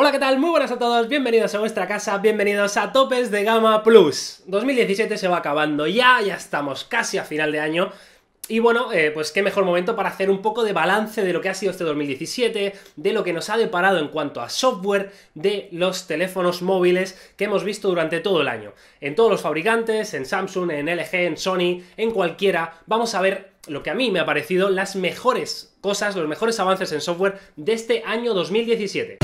Hola, ¿qué tal? Muy buenas a todos, bienvenidos a vuestra casa, bienvenidos a Topes de Gama Plus. 2017 se va acabando ya, ya estamos casi a final de año. Y bueno, eh, pues qué mejor momento para hacer un poco de balance de lo que ha sido este 2017, de lo que nos ha deparado en cuanto a software de los teléfonos móviles que hemos visto durante todo el año. En todos los fabricantes, en Samsung, en LG, en Sony, en cualquiera, vamos a ver lo que a mí me ha parecido las mejores cosas, los mejores avances en software de este año 2017.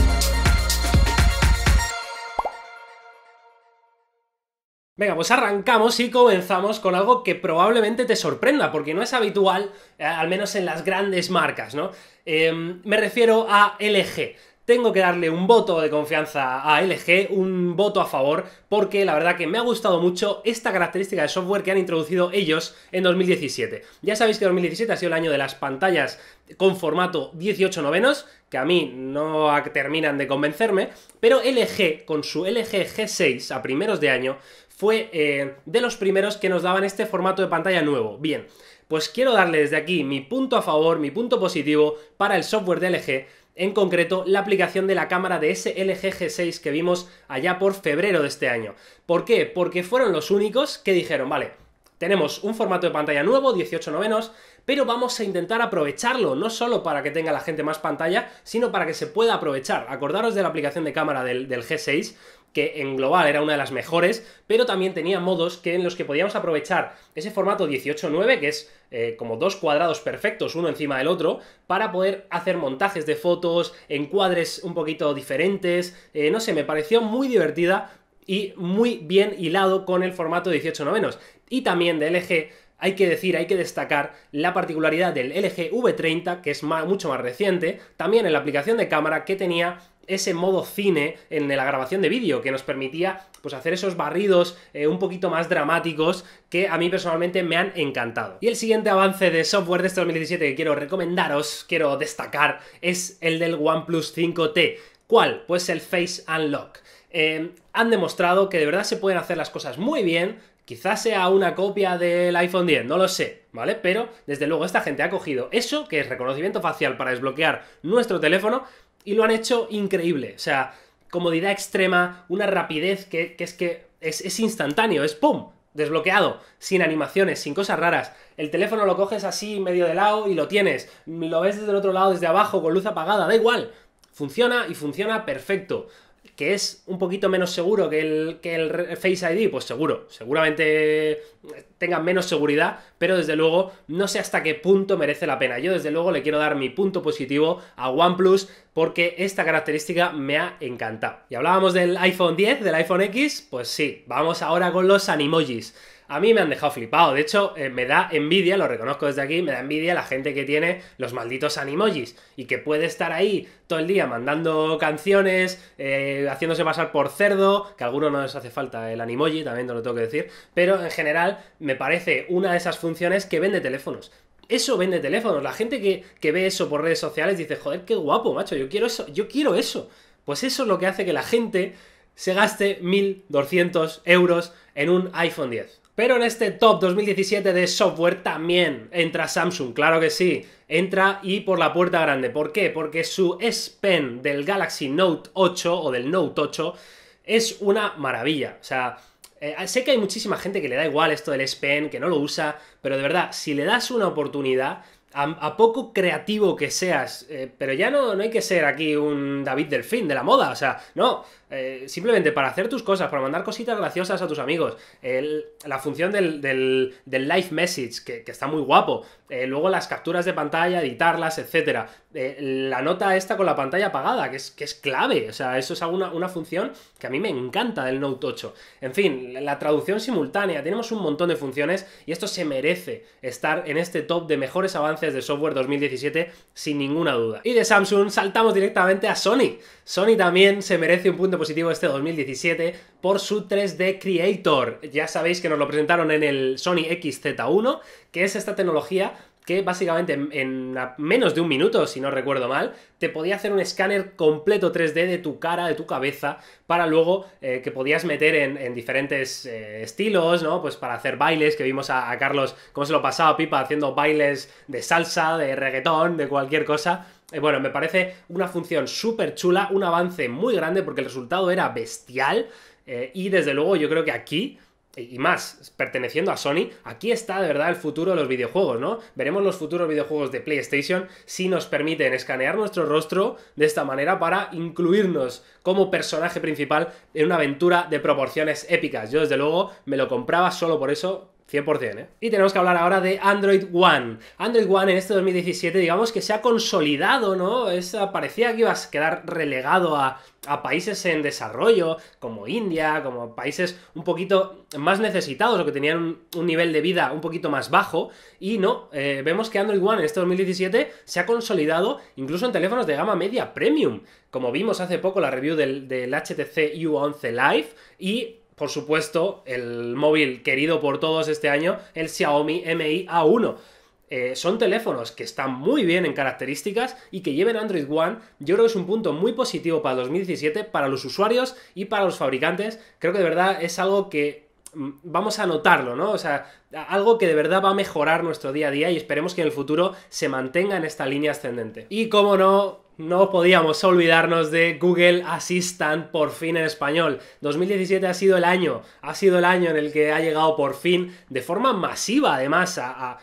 Venga, pues arrancamos y comenzamos con algo que probablemente te sorprenda, porque no es habitual, eh, al menos en las grandes marcas, ¿no? Em, me refiero a LG. Tengo que darle un voto de confianza a LG, un voto a favor, porque la verdad que me ha gustado mucho esta característica de software que han introducido ellos en 2017. Ya sabéis que 2017 ha sido el año de las pantallas con formato 18 novenos, que a mí no terminan de convencerme, pero LG, con su LG G6 a primeros de año, fue eh, de los primeros que nos daban este formato de pantalla nuevo. Bien, pues quiero darle desde aquí mi punto a favor, mi punto positivo para el software de LG, en concreto la aplicación de la cámara de SLG G6 que vimos allá por febrero de este año. ¿Por qué? Porque fueron los únicos que dijeron, vale, tenemos un formato de pantalla nuevo, 18 novenos, pero vamos a intentar aprovecharlo, no solo para que tenga la gente más pantalla, sino para que se pueda aprovechar. Acordaros de la aplicación de cámara del G6, que en global era una de las mejores, pero también tenía modos que en los que podíamos aprovechar ese formato 18-9, que es eh, como dos cuadrados perfectos uno encima del otro, para poder hacer montajes de fotos, encuadres un poquito diferentes, eh, no sé, me pareció muy divertida y muy bien hilado con el formato 18 9 Y también de LG hay que decir, hay que destacar la particularidad del LG V30, que es mucho más reciente, también en la aplicación de cámara que tenía ese modo cine en la grabación de vídeo que nos permitía pues hacer esos barridos eh, un poquito más dramáticos que a mí personalmente me han encantado. Y el siguiente avance de software de este 2017 que quiero recomendaros, quiero destacar, es el del OnePlus 5T. ¿Cuál? Pues el Face Unlock. Eh, han demostrado que de verdad se pueden hacer las cosas muy bien, Quizás sea una copia del iPhone 10, no lo sé, ¿vale? Pero desde luego esta gente ha cogido eso, que es reconocimiento facial para desbloquear nuestro teléfono, y lo han hecho increíble. O sea, comodidad extrema, una rapidez que, es que es, es instantáneo, es ¡pum! desbloqueado, sin animaciones, sin cosas raras. El teléfono lo coges así medio de lado y lo tienes. Lo ves desde el otro lado, desde abajo, con luz apagada, da igual. Funciona y funciona perfecto que es un poquito menos seguro que el, que el Face ID, pues seguro, seguramente eh, tengan menos seguridad, pero desde luego no sé hasta qué punto merece la pena. Yo desde luego le quiero dar mi punto positivo a OnePlus porque esta característica me ha encantado. Y hablábamos del iPhone 10, del iPhone X, pues sí, vamos ahora con los animojis a mí me han dejado flipado. De hecho, eh, me da envidia, lo reconozco desde aquí, me da envidia la gente que tiene los malditos animojis y que puede estar ahí todo el día mandando canciones, eh, haciéndose pasar por cerdo, que a algunos no les hace falta el animoji, también no lo tengo que decir, pero en general me parece una de esas funciones que vende teléfonos. Eso vende teléfonos. La gente que, que ve eso por redes sociales dice, joder, qué guapo, macho, yo quiero eso, yo quiero eso. Pues eso es lo que hace que la gente se gaste 1.200 euros en un iPhone 10. Pero en este top 2017 de software también entra Samsung, claro que sí. Entra y por la puerta grande. ¿Por qué? Porque su S Pen del Galaxy Note 8 o del Note 8 es una maravilla. O sea, eh, sé que hay muchísima gente que le da igual esto del S Pen, que no lo usa, pero de verdad, si le das una oportunidad, a, poco creativo que seas, eh, pero ya no, no hay que ser aquí un David Delfín de la moda, o sea, no, eh, simplemente para hacer tus cosas, para mandar cositas graciosas a tus amigos. la función del, live message, que, está muy guapo. Eh, luego las capturas de pantalla, editarlas, etc. Eh, la nota esta con la pantalla apagada, que es, que es clave. O sea, eso es una, una función que a mí me encanta del Note 8. En fin, la traducción simultánea. Tenemos un montón de funciones y esto se merece estar en este top de mejores avances de software 2017 sin ninguna duda. Y de Samsung saltamos directamente a Sony. Sony también se merece un punto positivo este 2017 por su 3D Creator. Ya sabéis que nos lo presentaron en el Sony XZ1, que es esta tecnología que básicamente en, menos de un minuto, si no recuerdo mal, te podía hacer un escáner completo 3D de tu cara, de tu cabeza, para luego eh, que podías meter en, diferentes eh, estilos, ¿no? Pues para hacer bailes, que vimos a, Carlos cómo se lo pasaba a Pipa haciendo bailes de salsa, de reggaetón, de cualquier cosa. Eh, bueno, me parece una función súper chula, un avance muy grande porque el resultado era bestial. Eh, y desde luego yo creo que aquí y más, perteneciendo a Sony, aquí está de verdad el futuro de los videojuegos, ¿no? Veremos los futuros videojuegos de PlayStation si nos permiten escanear nuestro rostro de esta manera para incluirnos como personaje principal en una aventura de proporciones épicas. Yo desde luego me lo compraba solo por eso, 100%, ¿eh? Y tenemos que hablar ahora de Android One. Android One en este 2017, digamos que se ha consolidado, ¿no? Es, ah, parecía que ibas a quedar relegado a, países en desarrollo, como India, como países un poquito más necesitados o que tenían un, nivel de vida un poquito más bajo. Y no, eh, vemos que Android One en este 2017 se ha consolidado incluso en teléfonos de gama media premium. Como vimos hace poco la review del, del HTC U11 Live y por supuesto, el móvil querido por todos este año, el Xiaomi Mi A1. Eh, son teléfonos que están muy bien en características y que lleven Android One. Yo creo que es un punto muy positivo para 2017, para los usuarios y para los fabricantes. Creo que de verdad es algo que mm, vamos a notarlo, ¿no? O sea, algo que de verdad va a mejorar nuestro día a día y esperemos que en el futuro se mantenga en esta línea ascendente. Y como no, no podíamos olvidarnos de Google Assistant por fin en español. 2017 ha sido el año, ha sido el año en el que ha llegado por fin de forma masiva además a,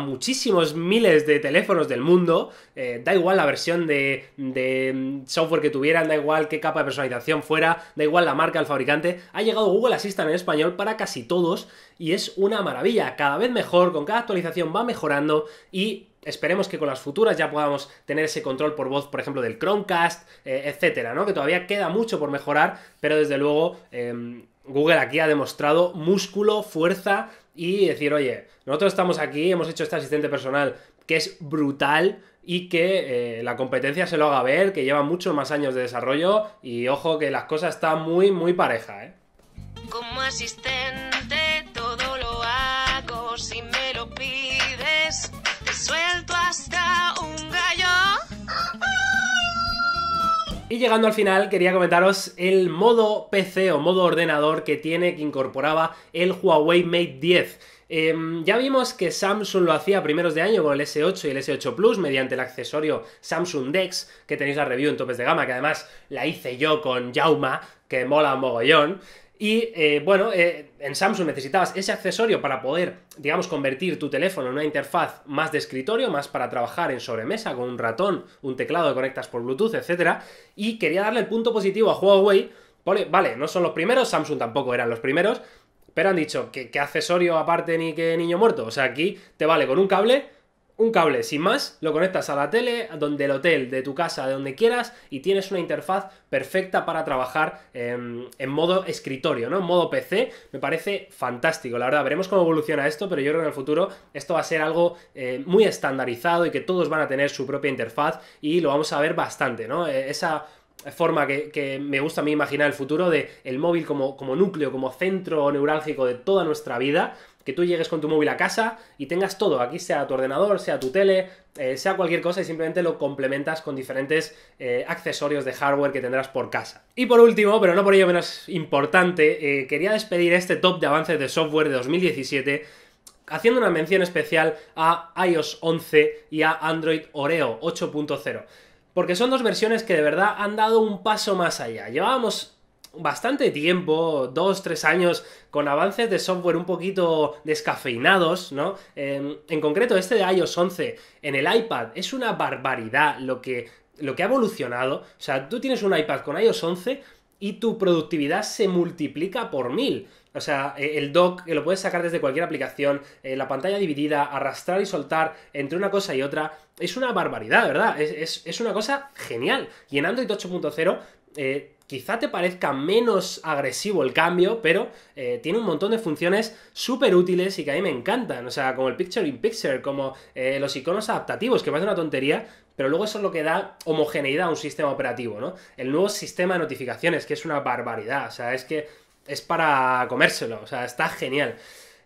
muchísimos miles de teléfonos del mundo. Eh, da igual la versión de, de mm, software que tuvieran, da igual qué capa de personalización fuera, da igual la marca, el fabricante. Ha llegado Google Assistant en español para casi todos y es una maravilla. Cada vez mejor, con cada actualización va mejorando y Esperemos que con las futuras ya podamos tener ese control por voz, por ejemplo, del Chromecast, eh, etcétera, ¿no? Que todavía queda mucho por mejorar, pero desde luego. Eh, Google aquí ha demostrado músculo, fuerza y decir, oye, nosotros estamos aquí, hemos hecho este asistente personal que es brutal y que eh, la competencia se lo haga ver, que lleva muchos más años de desarrollo y ojo que las cosas están muy, muy pareja, ¿eh? Como asistente Y llegando al final, quería comentaros el modo PC o modo ordenador que tiene, que incorporaba el Huawei Mate 10. Em, ya vimos que Samsung lo hacía primeros de año con el S8 y el S8 Plus mediante el accesorio Samsung Dex, que tenéis la review en topes de gama, que además la hice yo con Jauma, que mola mogollón. Y eh, bueno, eh, en Samsung necesitabas ese accesorio para poder, digamos, convertir tu teléfono en una interfaz más de escritorio, más para trabajar en sobremesa con un ratón, un teclado que conectas por Bluetooth, etc. Y quería darle el punto positivo a Huawei. Vale, vale no son los primeros, Samsung tampoco eran los primeros, pero han dicho que, qué accesorio aparte ni que niño muerto. O sea, aquí te vale con un cable un cable sin más, lo conectas a la tele, donde el hotel, de tu casa, de donde quieras, y tienes una interfaz perfecta para trabajar en, modo escritorio, ¿no? En modo PC, me parece fantástico, la verdad. Veremos cómo evoluciona esto, pero yo creo que en el futuro esto va a ser algo eh, muy estandarizado y que todos van a tener su propia interfaz y lo vamos a ver bastante, ¿no? Eh, esa forma que, me gusta a mí imaginar el futuro de el móvil como, como núcleo, como centro neurálgico de toda nuestra vida, que tú llegues con tu móvil a casa y tengas todo, aquí sea tu ordenador, sea tu tele, eh, sea cualquier cosa y simplemente lo complementas con diferentes eh, accesorios de hardware que tendrás por casa. Y por último, pero no por ello menos importante, eh, quería despedir este top de avances de software de 2017 haciendo una mención especial a iOS 11 y a Android Oreo 8.0 porque son dos versiones que de verdad han dado un paso más allá. Llevábamos bastante tiempo, dos, tres años, con avances de software un poquito descafeinados, ¿no? Em, en concreto, este de iOS 11 en el iPad es una barbaridad lo que, lo que ha evolucionado. O sea, tú tienes un iPad con iOS 11 y tu productividad se multiplica por mil. O sea, eh, el dock que eh, lo puedes sacar desde cualquier aplicación, eh, la pantalla dividida, arrastrar y soltar entre una cosa y otra, es una barbaridad, ¿verdad? Es, una cosa genial. Y en Android 8.0 eh, quizá te parezca menos agresivo el cambio, pero tiene un montón de funciones súper útiles y que a mí me encantan. O sea, como el Picture in Picture, como los iconos adaptativos, que parece una tontería, pero luego eso es lo que da homogeneidad a un sistema operativo, ¿no? El nuevo sistema de notificaciones, que es una barbaridad. O sea, es que es para comérselo, o sea, está genial.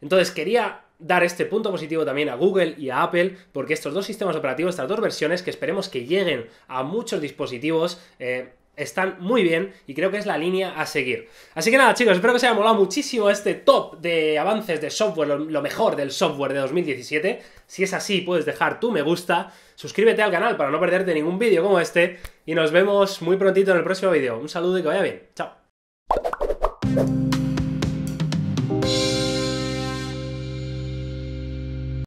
Entonces quería dar este punto positivo también a Google y a Apple, porque estos dos sistemas operativos, estas dos versiones que esperemos que lleguen a muchos dispositivos, eh, están muy bien y creo que es la línea a seguir. Así que nada, chicos, espero que os haya molado muchísimo este top de avances de software, lo, mejor del software de 2017. Si es así, puedes dejar tu me gusta, suscríbete al canal para no perderte ningún vídeo como este y nos vemos muy prontito en el próximo vídeo. Un saludo y que vaya bien. Chao.